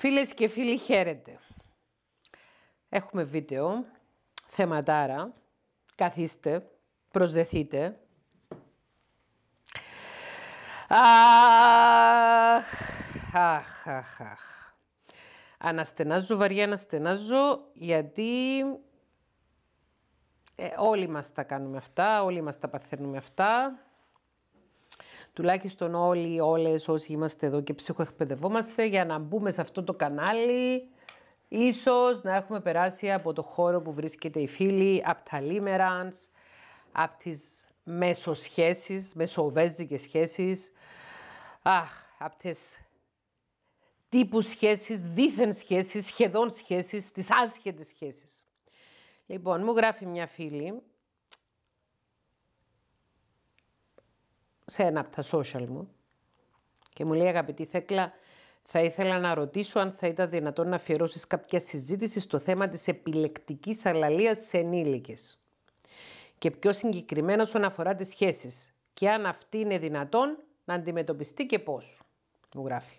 Φίλες και φίλοι, χαίρετε. Έχουμε βίντεο, θεματάρα, καθίστε, προσδεθείτε. Αχ, αχ, Αναστενάζω, βαριά αναστενάζω, γιατί ε, όλοι μας τα κάνουμε αυτά, όλοι μας τα παθαίνουμε αυτά τουλάχιστον όλοι, όλες όσοι είμαστε εδώ και ψυχοεκπαιδευόμαστε, για να μπούμε σε αυτό το κανάλι, ίσως να έχουμε περάσει από το χώρο που βρίσκεται η φίλη, από τα λίμερανς, από τις μεσοσχέσεις, μεσοβέζικες σχέσεις, αχ, από τις τύπους σχέσεις, δίθεν σχέσεις, σχεδόν σχέσεις, τις άσχετες σχέσεις. Λοιπόν, μου γράφει μια φίλη σε ένα από τα social μου και μου λέει αγαπητή Θέκλα, θα ήθελα να ρωτήσω αν θα ήταν δυνατόν να αφιερώσεις κάποια συζήτηση στο θέμα της επιλεκτικής αλλαλίας σε ενήλικες. Και πιο συγκεκριμένα όσον αφορά τις σχέσεις. Και αν αυτή είναι δυνατόν να αντιμετωπιστεί και πώς, μου γράφει.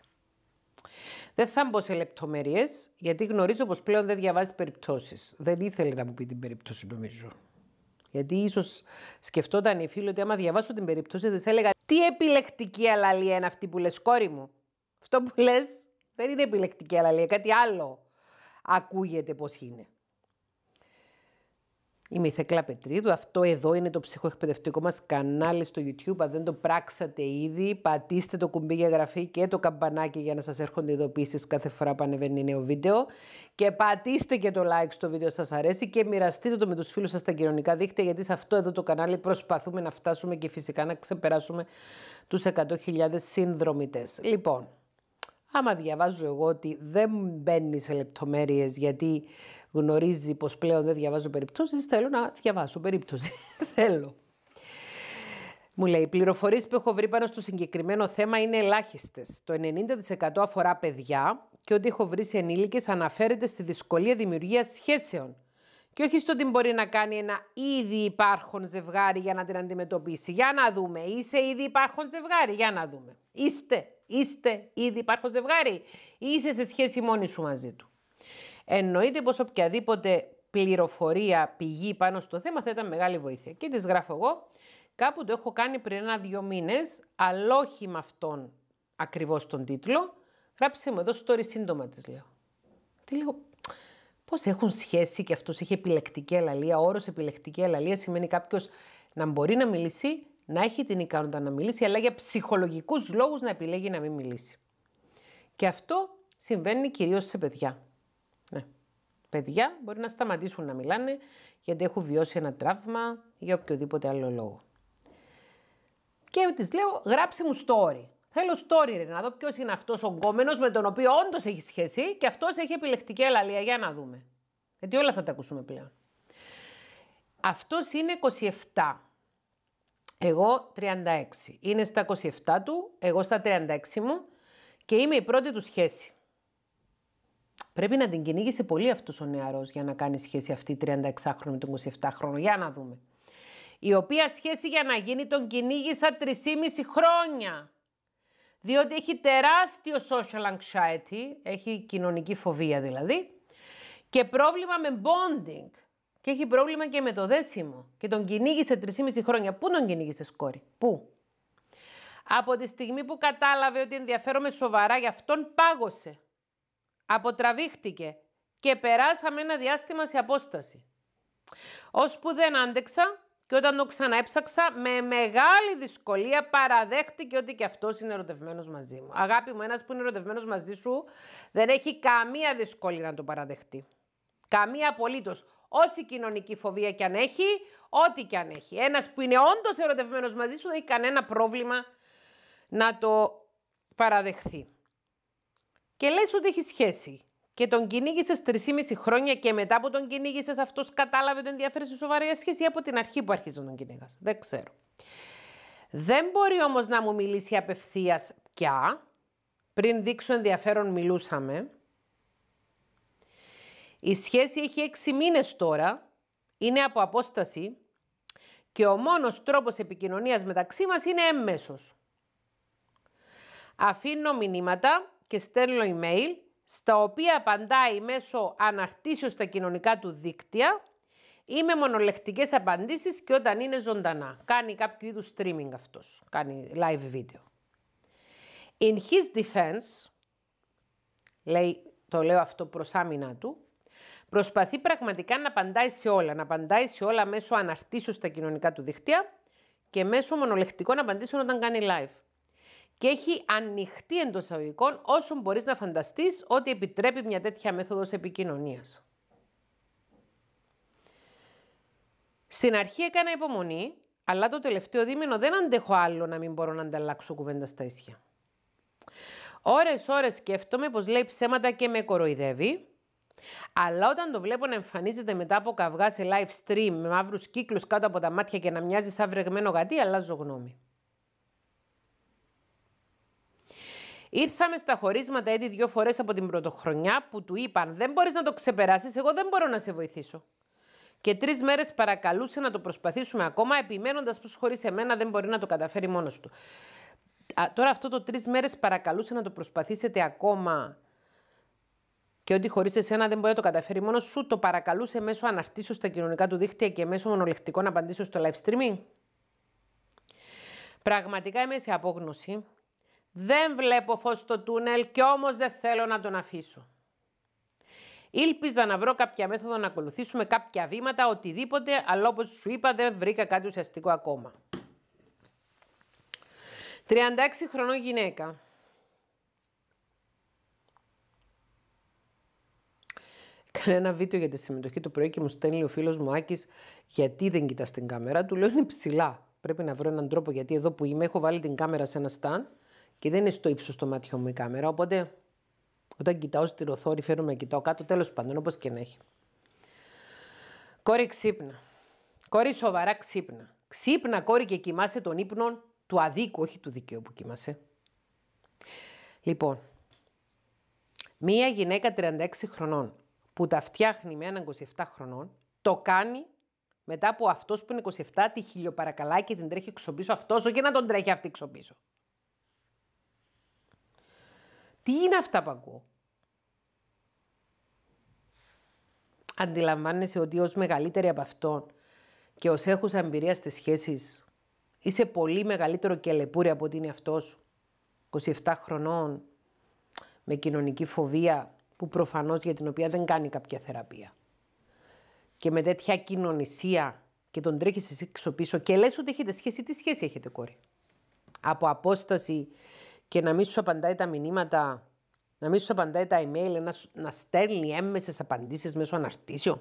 Δεν θα μπω σε λεπτομέρειες, γιατί γνωρίζω πως πλέον δεν διαβάζει περιπτωσει Δεν ήθελε να μου πει την περίπτωση, νομίζω. Γιατί ίσως σκεφτόταν οι φίλοι ότι άμα διαβάσω την περίπτωση, θα έλεγα Τι επιλεκτική αλαλία είναι αυτή που λες, κόρη μου. Αυτό που λες δεν είναι επιλεκτική αλαλία, κάτι άλλο ακούγεται πώς είναι. Είμαι η Θεκλά Πετρίδου. Αυτό εδώ είναι το ψυχοεκπαιδευτικό μας κανάλι στο YouTube. Αν δεν το πράξατε ήδη, πατήστε το κουμπί για γραφή και το καμπανάκι για να σας έρχονται ειδοποίησεις κάθε φορά που ανεβαίνει νέο βίντεο. Και πατήστε και το like στο βίντεο σας αρέσει και μοιραστείτε το με τους φίλους σας στα κοινωνικά δίκτυα γιατί σε αυτό εδώ το κανάλι προσπαθούμε να φτάσουμε και φυσικά να ξεπεράσουμε τους 100.000 συνδρομητές. Λοιπόν, Άμα διαβάζω εγώ ότι δεν μπαίνει σε λεπτομέρειες γιατί γνωρίζει πως πλέον δεν διαβάζω περιπτώσεις, θέλω να διαβάσω περίπτωση. θέλω. Μου λέει: Οι πληροφορίες που έχω βρει πάνω στο συγκεκριμένο θέμα είναι ελάχιστες. Το 90% αφορά παιδιά και ό,τι έχω βρει σε ενήλικες αναφέρεται στη δυσκολία δημιουργίας σχέσεων και όχι στο τι μπορεί να κάνει ένα ήδη υπάρχον ζευγάρι για να την αντιμετωπίσει. Για να δούμε. Είσαι ήδη υπάρχον ζευγάρι. Για να δούμε. Είστε. Είστε ήδη υπάρχον ζευγάρι. Είσαι σε σχέση μόνη σου μαζί του. Εννοείται πως οποιαδήποτε πληροφορία πηγή πάνω στο θέμα θα ήταν μεγάλη βοήθεια. Και τις γράφω εγώ. Κάπου το έχω κάνει πριν ένα-δυο μήνες, αλλά όχι με αυτόν ακριβώς τον τίτλο. Γράψε μου εδώ story σύντομα της λέω. Τι λέω, Πώς έχουν σχέση και αυτός έχει επιλεκτική αλλαλία. όρος επιλεκτική αλλαλία σημαίνει κάποιος να μπορεί να μιλήσει, να έχει την ικανότητα να μιλήσει, αλλά για ψυχολογικούς λόγους να επιλέγει να μην μιλήσει. Και αυτό συμβαίνει κυρίως σε παιδιά. Ναι. Παιδιά μπορεί να σταματήσουν να μιλάνε γιατί έχουν βιώσει ένα τραύμα ή για οποιοδήποτε άλλο λόγο. Και τη λέω, γράψε μου story. Θέλω story, ρε, να δω ποιος είναι αυτός ο γκόμενος με τον οποίο όντως έχει σχέση και αυτός έχει επιλεκτική αλαλία. Για να δούμε. Γιατί όλα θα τα ακούσουμε πλέον. Αυτός είναι 27. Εγώ 36. Είναι στα 27 του, εγώ στα 36 μου και είμαι η πρώτη του σχέση. Πρέπει να την κυνήγησε πολύ αυτός ο νεαρός για να κάνει σχέση αυτή 36χρονη με τον 27χρονο. Για να δούμε. Η οποία σχέση για να γίνει τον κυνήγησα 3,5 χρόνια διότι έχει τεράστιο social anxiety, έχει κοινωνική φοβία δηλαδή, και πρόβλημα με bonding. Και έχει πρόβλημα και με το δέσιμο. Και τον κυνήγησε 3,5 χρόνια. Πού τον κυνήγησες, κόρη, πού. Από τη στιγμή που κατάλαβε ότι ενδιαφέρομαι σοβαρά για αυτόν, πάγωσε. Αποτραβήχτηκε και περάσαμε ένα διάστημα σε απόσταση. που δεν άντεξα και όταν το ξαναέψαξα, με μεγάλη δυσκολία παραδέχτηκε ότι και αυτός είναι ερωτευμένος μαζί μου. Αγάπη μου, ένας που είναι ερωτευμένος μαζί σου δεν έχει καμία δυσκολία να το παραδεχτεί. Καμία απολύτως. Όση κοινωνική φοβία κι αν έχει, ό,τι κι αν έχει. Ένας που είναι όντως ερωτευμένος μαζί σου δεν έχει κανένα πρόβλημα να το παραδεχθεί. Και λες ότι έχει σχέση και τον κυνήγησες 3,5 χρόνια και μετά που τον κυνήγησες, αυτός κατάλαβε το ενδιαφέρον σε σοβαρή σχέση από την αρχή που αρχίζει να τον κυνήγας. Δεν ξέρω. Δεν μπορεί όμως να μου μιλήσει απευθείας πια. Πριν δείξω ενδιαφέρον, μιλούσαμε. Η σχέση έχει έξι μήνες τώρα, είναι από απόσταση και ο μόνος τρόπος επικοινωνίας μεταξύ μας είναι έμμεσος. Αφήνω μηνύματα και στέλνω email στα οποία απαντάει μέσω αναρτήσεως στα κοινωνικά του δίκτυα ή με μονολεκτικές απαντήσεις και όταν είναι ζωντανά. Κάνει κάποιο είδους streaming αυτός, κάνει live video. In his defense, λέει, το λέω αυτό προς άμυνα του, προσπαθεί πραγματικά να απαντάει σε όλα, να απαντάει σε όλα μέσω αναρτήσεως στα κοινωνικά του δίκτυα και μέσω μονολεκτικών απαντήσεων όταν κάνει live και έχει ανοιχτεί εντό αγωγικών όσο μπορείς να φανταστείς ότι επιτρέπει μια τέτοια μέθοδος επικοινωνίας. Στην αρχή έκανα υπομονή, αλλά το τελευταίο δίμηνο δεν αντέχω άλλο να μην μπορώ να ανταλλάξω κουβέντας στα ίσια. Ώρες, ώρες σκέφτομαι πως λέει ψέματα και με κοροϊδεύει, αλλά όταν το βλέπω να εμφανίζεται μετά από καυγά σε live stream με μαύρους κύκλους κάτω από τα μάτια και να μοιάζει σαν βρεγμένο γατί, αλλάζω γνώμη. Ήρθαμε στα χωρίσματα ήδη δύο φορές από την πρωτοχρονιά που του είπαν: Δεν μπορείς να το ξεπεράσεις, εγώ δεν μπορώ να σε βοηθήσω. Και τρεις μέρες παρακαλούσε να το προσπαθήσουμε ακόμα, επιμένοντας πως χωρίς εμένα δεν μπορεί να το καταφέρει μόνος του. τώρα αυτό το τρεις μέρες παρακαλούσε να το προσπαθήσετε ακόμα και ότι χωρίς εσένα δεν μπορεί να το καταφέρει μόνος σου, το παρακαλούσε μέσω αναρτήσεω στα κοινωνικά του δίκτυα και μέσω μονολεκτικών απαντήσεων στο live streaming. Πραγματικά είμαι σε απόγνωση δεν βλέπω φως στο τούνελ και όμως δεν θέλω να τον αφήσω. Ήλπιζα να βρω κάποια μέθοδο να ακολουθήσουμε κάποια βήματα, οτιδήποτε, αλλά όπως σου είπα δεν βρήκα κάτι ουσιαστικό ακόμα. 36 χρονών γυναίκα. Κάνε ένα βίντεο για τη συμμετοχή του πρωί και μου στέλνει ο φίλος μου Άκης γιατί δεν κοιτάς την κάμερα. Του λέω είναι ψηλά. Πρέπει να βρω έναν τρόπο γιατί εδώ που είμαι έχω βάλει την κάμερα σε ένα στάν και δεν είναι στο ύψος το μάτι μου η κάμερα. Οπότε όταν κοιτάω στη ροθόρη φέρνω να κοιτάω κάτω, τέλος πάντων, όπως και να έχει. Κόρη ξύπνα. Κόρη σοβαρά ξύπνα. Ξύπνα, κόρη, και κοιμάσαι τον ύπνο του αδίκου, όχι του δικαίου που κοιμάσαι. Λοιπόν, μία γυναίκα 36 χρονών που τα φτιάχνει με έναν 27 χρονών, το κάνει μετά από αυτός που είναι 27 τη χιλιοπαρακαλάει και την τρέχει εξοπίσω αυτός, όχι να τον τρέχει αυτή εξοπίσω. Τι είναι αυτά που ακούω. Αντιλαμβάνεσαι ότι ως μεγαλύτερη από αυτόν και ως έχουσα εμπειρία στις σχέσεις είσαι πολύ μεγαλύτερο και από ότι είναι αυτός. 27 χρονών με κοινωνική φοβία που προφανώς για την οποία δεν κάνει κάποια θεραπεία. Και με τέτοια κοινωνισία και τον τρέχεις εσύ πίσω και λες ότι έχετε σχέση. Τι σχέση έχετε κόρη. Από απόσταση και να μην σου απαντάει τα μηνύματα, να μην σου απαντάει τα email, να, να στέλνει έμμεσες απαντήσεις μέσω αναρτήσεων.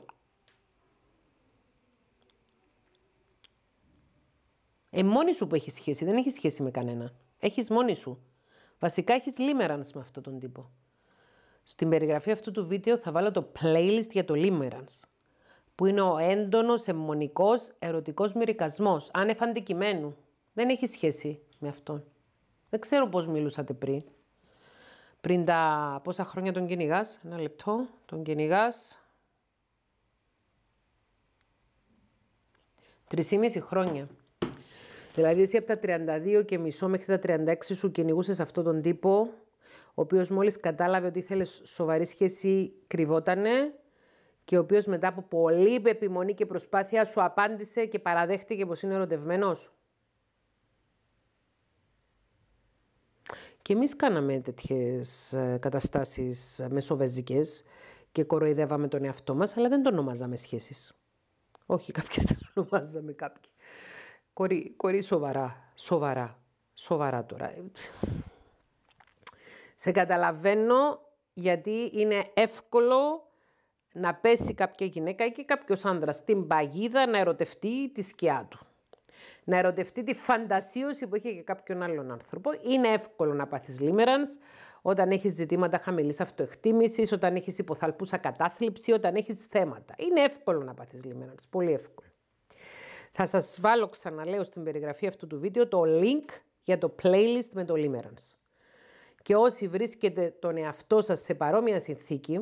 Ε, μόνη σου που έχεις σχέση, δεν έχεις σχέση με κανένα. Έχεις μόνη σου. Βασικά έχεις λίμερανς με αυτόν τον τύπο. Στην περιγραφή αυτού του βίντεο θα βάλω το playlist για το λίμερανς. που είναι ο έντονος αιμονικό, ερωτικός μυρικασμός, Αν Δεν έχεις σχέση με αυτόν. Δεν ξέρω πώς μιλούσατε πριν. Πριν τα πόσα χρόνια τον κυνηγάς. Ένα λεπτό. Τον κυνηγάς. Τρεις χρόνια. Δηλαδή, εσύ από τα 32 και μισό μέχρι τα 36 σου κυνηγούσες αυτόν τον τύπο, ο οποίος μόλις κατάλαβε ότι ήθελες σοβαρή σχέση, κρυβότανε και ο οποίος μετά από πολλή επιμονή και προσπάθεια σου απάντησε και παραδέχτηκε πως είναι ερωτευμένος. Και εμείς κάναμε τέτοιες ε, καταστάσεις μεσοβεζικές και κοροϊδεύαμε τον εαυτό μας, αλλά δεν το ονομάζαμε σχέσεις. Όχι, κάποιες δεν ονομάζαμε κάποιοι. Κορί, σοβαρά, σοβαρά, σοβαρά τώρα. Σε καταλαβαίνω γιατί είναι εύκολο να πέσει κάποια γυναίκα ή και κάποιος άνδρας στην παγίδα να ερωτευτεί τη σκιά του να ερωτευτεί τη φαντασίωση που είχε και κάποιον άλλον άνθρωπο. Είναι εύκολο να πάθεις λίμερανς όταν έχεις ζητήματα χαμηλής αυτοεκτίμησης όταν έχεις υποθαλπούσα κατάθλιψη, όταν έχεις θέματα. Είναι εύκολο να πάθεις λίμερανς, πολύ εύκολο. Θα σας βάλω ξαναλέω στην περιγραφή αυτού του βίντεο το link για το playlist με το λίμερανς. Και όσοι βρίσκετε τον εαυτό σας σε παρόμοια συνθήκη,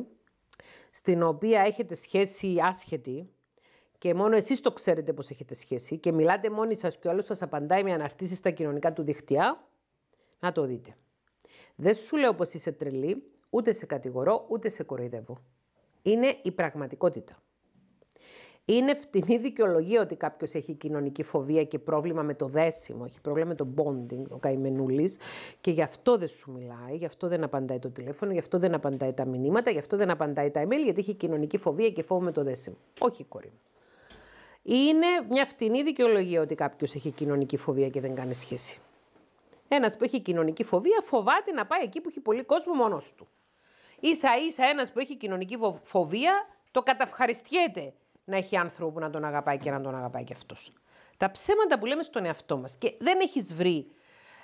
στην οποία έχετε σχέση άσχετη, και μόνο εσείς το ξέρετε πώς έχετε σχέση και μιλάτε μόνοι σας και ο άλλος σας απαντάει με αναρτήσεις στα κοινωνικά του δίχτυα, να το δείτε. Δεν σου λέω πως είσαι τρελή, ούτε σε κατηγορώ, ούτε σε κοροϊδεύω. Είναι η πραγματικότητα. Είναι φτηνή δικαιολογία ότι κάποιος έχει κοινωνική φοβία και πρόβλημα με το δέσιμο, έχει πρόβλημα με το bonding, ο καημενούλης, και γι' αυτό δεν σου μιλάει, γι' αυτό δεν απαντάει το τηλέφωνο, γι' αυτό δεν απαντάει τα μηνύματα, γι' αυτό δεν απαντάει τα email, γιατί έχει κοινωνική φοβία και φόβο με το δέσιμο. Όχι, κορή είναι μια φτηνή δικαιολογία ότι κάποιος έχει κοινωνική φοβία και δεν κάνει σχέση. Ένας που έχει κοινωνική φοβία φοβάται να πάει εκεί που έχει πολύ κόσμο μόνος του. σα ίσα ένας που έχει κοινωνική φοβία το καταυχαριστιέται να έχει άνθρωπο να τον αγαπάει και να τον αγαπάει κι αυτός. Τα ψέματα που λέμε στον εαυτό μας και δεν έχεις βρει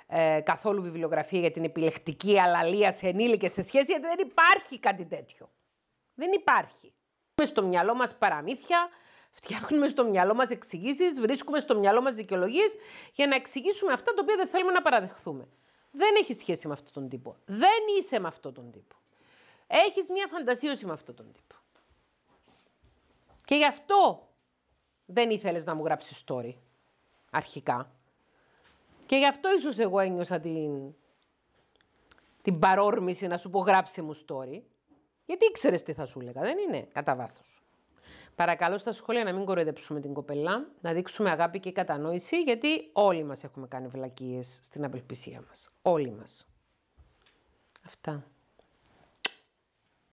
ε, καθόλου βιβλιογραφία για την επιλεκτική αλαλία σε ενήλικες σε σχέση, γιατί δεν υπάρχει κάτι τέτοιο. Δεν υπάρχει. Έχουμε στο μυαλό μας παραμύθια, Φτιάχνουμε στο μυαλό μας εξηγήσεις, βρίσκουμε στο μυαλό μας δικαιολογίες για να εξηγήσουμε αυτά τα οποία δεν θέλουμε να παραδεχθούμε. Δεν έχει σχέση με αυτόν τον τύπο. Δεν είσαι με αυτόν τον τύπο. Έχεις μια φαντασίωση με αυτόν τον τύπο. Και γι' αυτό δεν ήθελες να μου γράψεις story αρχικά. Και γι' αυτό ίσως εγώ ένιωσα την, την παρόρμηση να σου πω γράψε μου story. Γιατί ήξερες τι θα σου έλεγα, δεν είναι κατά βάθος. Παρακαλώ στα σχόλια να μην κοροϊδέψουμε την κοπελά, να δείξουμε αγάπη και κατανόηση, γιατί όλοι μας έχουμε κάνει βλακίες στην απελπισία μας. Όλοι μας. Αυτά.